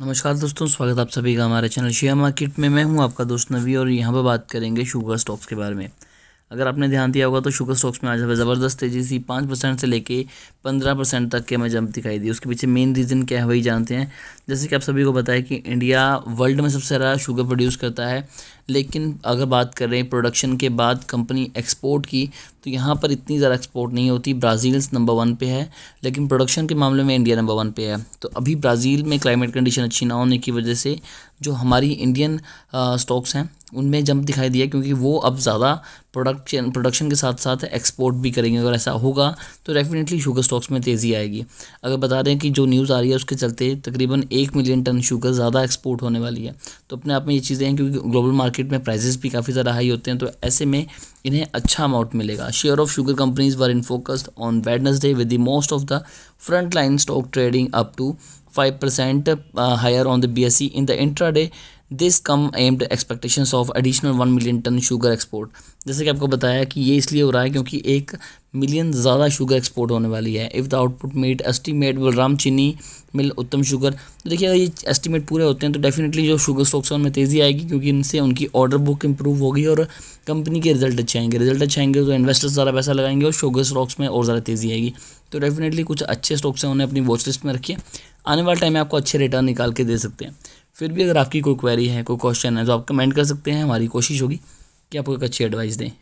नमस्कार दोस्तों स्वागत आप सभी का हमारे चैनल शेयर मार्केट में मैं हूं आपका दोस्त नवी और यहां पर बात करेंगे शुगर स्टॉक्स के बारे में अगर आपने ध्यान दिया होगा तो शुगर स्टॉक्स में आज हमें ज़बरदस्त तेजी सी पाँच परसेंट से लेके पंद्रह परसेंट तक के हमें जंप दिखाई दी उसके पीछे मेन रीज़न क्या है वही जानते हैं जैसे कि आप सभी को बताया कि इंडिया वर्ल्ड में सबसे ज़्यादा शुगर प्रोड्यूस करता है लेकिन अगर बात कर रहे हैं प्रोडक्शन के बाद कंपनी एक्सपोर्ट की तो यहाँ पर इतनी ज़्यादा एक्सपोर्ट नहीं होती ब्राज़ील्स नंबर वन पे है लेकिन प्रोडक्शन के मामले में इंडिया नंबर वन पे है तो अभी ब्राज़ील में क्लाइमेट कंडीशन अच्छी ना होने की वजह से जो हमारी इंडियन स्टॉक्स हैं उनमें जंप दिखाई दिया क्योंकि वो अब ज़्यादा प्रोडक्शन प्रोडक्शन के साथ साथ एक्सपोर्ट भी करेंगे अगर ऐसा होगा तो डेफिनेटली शुगर स्टॉक्स में तेज़ी आएगी अगर बता रहे हैं कि जो न्यूज़ आ रही है उसके चलते तकरीबन एक मिलियन टन शुगर ज़्यादा एक्सपोर्ट होने वाली है तो अपने आप में ये चीज़ें हैं क्योंकि ग्लोबल मार्केट में प्राइजेस भी काफ़ी ज़्यादा हाई होते हैं तो ऐसे में इन्हें अच्छा अमाउंट मिलेगा share of sugar companies were in focused on Wednesday with the most of the front line stock trading up to 5% uh, higher on the BSE in the intraday this come amid expectation of additional one million ton sugar export जैसे कि आपको बताया कि ये इसलिए हो रहा है क्योंकि एक मिलियन ज़्यादा शुगर एक्सपोर्ट होने वाली है if the output made estimate Balram Chini mill उत्तम शुगर तो देखिए अगर ये एस्टीमेट पूरे होते हैं तो डेफिनेटली जो शुगर स्टॉक्स है उनमें तेज़ी आएगी क्योंकि इनसे उनकी ऑर्डर बुक इंप्रूव होगी और कंपनी के रिजल्ट अच्छे आएंगे रिजल्ट अच्छे आएंगे तो इन्वेस्टर्स ज़्यादा पैसा लगाएंगे और शुगर स्टॉक्स में और ज़्यादा तेज़ी आएगी तो डेफिनेटली कुछ अच्छे स्टॉक्स हैं उन्हें अपनी वॉच लिस्ट में रखिए आने वाले टाइम में आपको अच्छे रिटर्न निकाल के दे सकते हैं फिर भी अगर आपकी कोई क्वेरी है कोई क्वेश्चन है तो आप कमेंट कर सकते हैं हमारी कोशिश होगी कि आपको एक अच्छी एडवाइस दें